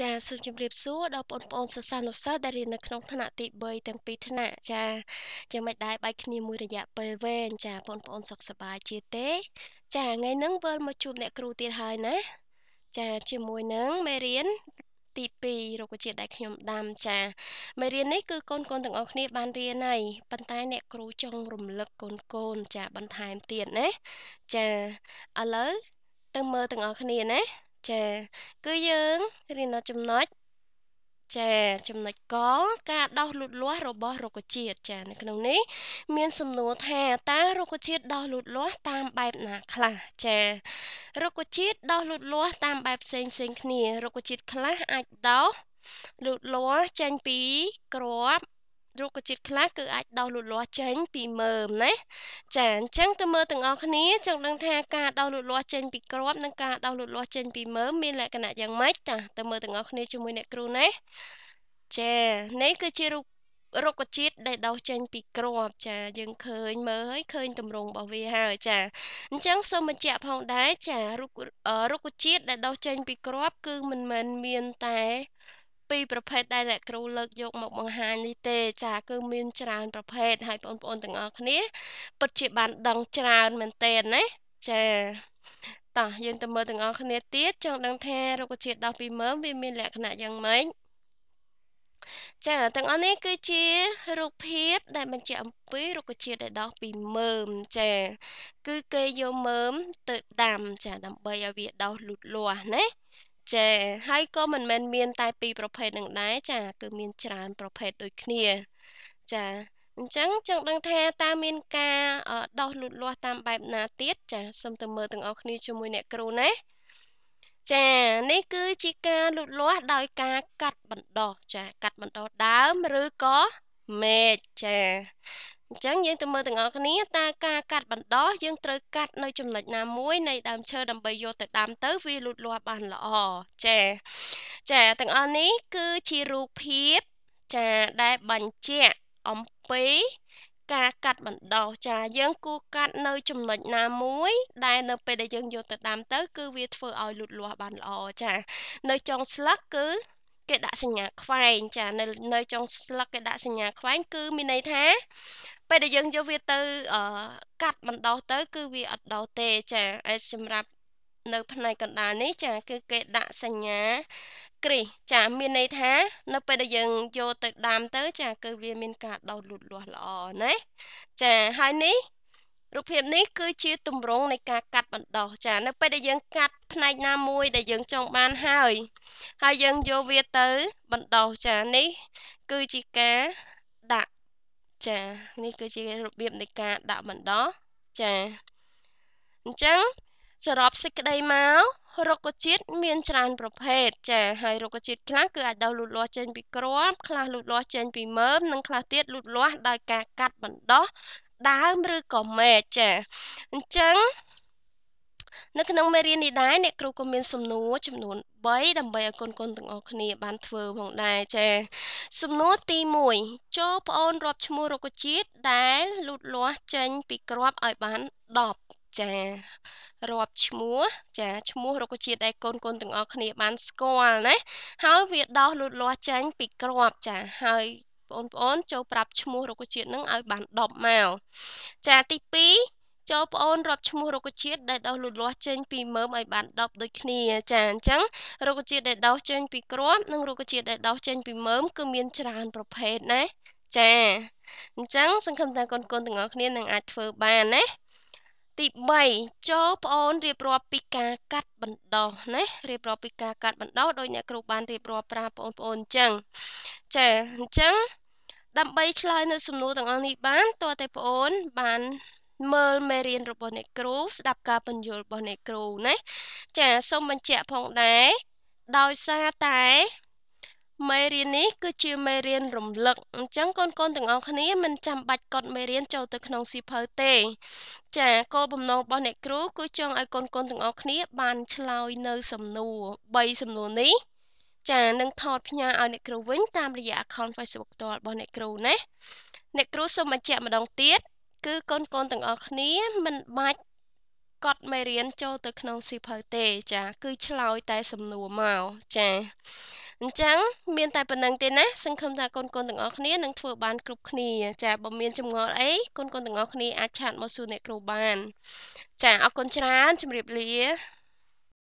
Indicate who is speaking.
Speaker 1: ចាសូមជម្រាបសួរដល់បងប្អូនសិស្សានុសិស្សដែលរៀននៅក្នុងថ្នាក់ទី3ទាំងពីរថ្នាក់ចាយ៉ាងម៉េចដែរបែកគ្នាមួយរយៈពេលវែងចាបងប្អូនសុខសប្បាយជាទេ ចាថ្ងៃហ្នឹងវិលមកជួបអ្នកគ្រូទៀតហើយណាចាជាមួយនឹងមេរៀនទី2រុក្ខជាតិដែលខ្ញុំដាំចាមេរៀននេះគឺកូនកូនទាំងអស់គ្នាបានរៀនហើយប៉ុន្តែ អ្នកគ្រូចង់រំលឹកកូនកូនចាបន្ថែមទៀតណាចាឥឡូវទៅមើលទាំងអស់គ្នាណាចាគឺយើងរៀននៅចំណុចចាចំណុចកការដោះលូតលាស់របស់រុក្ខជាតិចានៅក្នុងនេះមានសំណួរថាតើរុក្ខជាតិដោះលូតលាស់តាមបែបណា ខ្លះចារុក្ខជាតិដោះលូតលាស់តាមបែបផ្សេងផ្សេងគ្នារុក្ខជាតិខ្លះអាចដោះលូតលាស់ចេញពីគ្រាប់រុក្ខជាតិខ្លះគឺអាចដោះលូតលាស់ចេញពីមើមណាចាអញ្ចឹងទៅមើលទាំងអស់គ្នាចង់ដឹងថាការដោះលូតលាស់ចេញពីគ្រាប់និងការដោះលូតលាស់ចេញពីមើមមានលក្ខណៈយ៉ាងម៉េចតាទៅមើលទាំងអស់គ្នាជាមួយអ្នកគ្រូណាចានេះគឺជារុក្ខរុក្ខជាតិដែលដុះចេញពីគ្រាប់ចាយើងឃើញមើលហើយឃើញទម្រង់របស់វាហើយចាអញ្ចឹងសូមបញ្ជាក់ផងដែរចារុក្ខជាតិដែលដុះចេញពីគ្រាប់គឺមិនមែនមានតែពីរប្រភេទដែលអ្នកគ្រូលើកយកមកបង្ហាញនេះទេ ចា គឺមានច្រើនប្រភេទហើយបងប្អូនទាំងអស់គ្នាពិតជាបានដឹងច្រើនមែនទែនណាចាតោះយើងទៅមើលទាំងអស់គ្នាទៀតចង់ដឹងថារុក្ខជាតិដោះពីមើមវាមានលក្ខណៈយ៉ាងម៉េចចាទាំងអស់នេះគឺជារូបភាពដែលបញ្ជាក់អំពីរុក្ខជាតិដែលដោះពីមើមចាគឺគេយកមើម ទៅដាំចាដើម្បីឲ្យវាដោះលូតលាស់ណាចាហើយក៏មិនមែនមាន តែពីរប្រភេទនឹងដែរចាគឺមានច្រើន ប្រភេទដូចគ្នាចាអញ្ចឹងចង់ដឹងថាតើមាន ការដោះលូតលាស់តាមបែបណាទៀតចាសូមទៅមើលទាំងអស់គ្នាជាមួយអ្នកគ្រូណាចានេះគឺជាការលូតលាស់ដោយការកាត់បណ្ដោះចាកាត់បណ្ដោះដើមឬក៏មែកចាអញ្ចឹងយើងទៅមើលទាំងអស់គ្នាតើការកាត់បណ្ដោះយើងត្រូវកាត់នៅចំណុចណាមួយនៃដើមឈើដើម្បីយកទៅដាំទៅវាលូតលាស់បានល្អចាចាទាំងអស់នេះគឺជារូបភាពចាដែលបញ្ជាក់អំពីការកាត់បណ្ដោះចាយើងគូកាត់នៅចំណុចណាមួយដែលនៅពេលដែលយើងយកទៅដាំទៅគឺវាធ្វើឲ្យលូតលាស់បានល្អចានៅចុងស្លឹកគឺគេដាក់សញ្ញាខ្វែងចានៅនៅចុងស្លឹកគេដាក់សញ្ញាខ្វែងគឺមានន័យថាពេលដែលយើងយកវាទៅកាត់បណ្ដោះទៅ គឺវាអត់ដោះទេ ចាអាចសម្រាប់ នៅផ្នែកកណ្ដាលនេះចាគឺគេដាក់សញ្ញាគ្រីសចាមានន័យថានៅពេលដែលយើងយកទៅដាំទៅ ចាគឺវាមានការដោះលូតលាស់ល្អណាចាហើយនេះរូបភាពនេះគឺជាទម្រង់នៃការកាត់បណ្ដោះចានៅពេលដែលយើងកាត់ផ្នែកណាមួយ ដែលយើងចង់បានហើយហើយយើងយកវាទៅបណ្ដោះចានេះគឺជាការដាក់ចានេះគឺជារបៀបនៃការដាក់បណ្ដោះចាអញ្ចឹងសរុបសេចក្តីមករុក្ខជាតិមានច្រើន ប្រភេទចាហើយរុក្ខជាតិខ្លះគឺអាចដុះលូតលាស់ចេញពីគ្រាប់ខ្លះលូតលាស់ចេញពីមើមនិងខ្លះទៀតលូតលាស់ដោយការកាត់បណ្ដោះដើមឬក៏មែកចាអញ្ចឹងនៅក្នុងមេរៀននេះដែរអ្នកគ្រូក៏មានសំណួរចំនួន3ដើម្បីឲ្យកូនកូនទាំងអស់គ្នា បានធ្វើផងដែរចា៎សំណួរទី1ចូលប្អូនរាប់ឈ្មោះរុក្ខជាតិដែលលូតលាស់ចេញពីគ្រាប់ឲ្យបាន10ចា៎រាប់ឈ្មោះចាឈ្មោះរុក្ខជាតិដែលកូនកូនទាំងអស់គ្នាបានស្គាល់ណាហើយវាដោះលូតលាស់ចេញ ពីគ្រាប់ចាហើយបងប្អូនចូលប្រាប់ឈ្មោះរុក្ខជាតិនឹងឲ្យបាន10មកចាទី2ចូលប្អូនរាប់ឈ្មោះរុក្ខជាតិដែលដុះលូតលាស់ចេញ ពីមើមឲ្យបាន10ដូចគ្នា ចាអញ្ចឹងរុក្ខជាតិដែលដុះចេញពីគ្រាប់និងរុក្ខជាតិដែលដុះចេញ ពីមើមគឺមាន ច្រើនប្រភេទណាចាអញ្ចឹងសង្ឃឹមថាកូនកូនទាំងអស់គ្នានឹងអាចធ្វើបានណាទី3ចូលប្អូនរៀបរាប់ពីការកាត់បណ្ដោះណារៀបរាប់ពីការកាត់បណ្ដោះដោយអ្នកគ្រូបានរៀបរាប់ប្រាប់បងប្អូនអញ្ចឹងចាអញ្ចឹងដើម្បីឆ្លើយនៅសំណួរទាំងអស់នេះបានតើតែបងប្អូនបានមើលមេរៀនរបស់អ្នកគ្រូស្ដាប់ការបញ្យល់របស់អ្នកគ្រូណាចាសូមបញ្ជាក់ផងដែរដោយសារតែមេរៀននេះគឺជាមេរៀនរំលឹកអញ្ចឹងកូនកូនទាំងអស់គ្នាមិនចាំបាច់កត់មេរៀនចូលទៅក្នុងសៀវភៅទេ ចាគោលបំណងរបស់អ្នកគ្រូ គឺចង់ឲ្យកូនកូនទាំងអស់គ្នាបានឆ្លើយនៅសំណួរ3សំណួរនេះ ចានឹងថតផ្ញើឲ្យអ្នកគ្រូវិញតាមរយៈ account Facebook ផ្ទាល់របស់អ្នកគ្រូណាអ្នកគ្រូសូមបញ្ជាក់ម្ដងទៀតគឺកូនកូនទាំងអស់គ្នាមិនបាច់កត់មេរៀនចូលទៅក្នុងសៀវភៅទេចាគឺ ឆ្លើយតែសំណួរមកចាអញ្ចឹងមាន តែប៉ុណ្្នឹងទេណាសង្ឃឹមថាកូនកូនទាំងអស់គ្នានឹងធ្វើបានគ្រប់គ្នាចាបើមានចម្ងល់អីកូនកូនទាំងអស់គ្នាអាចឆាតមកសួរអ្នកគ្រូបាន ចាអរគុណច្រើនជម្រាបលា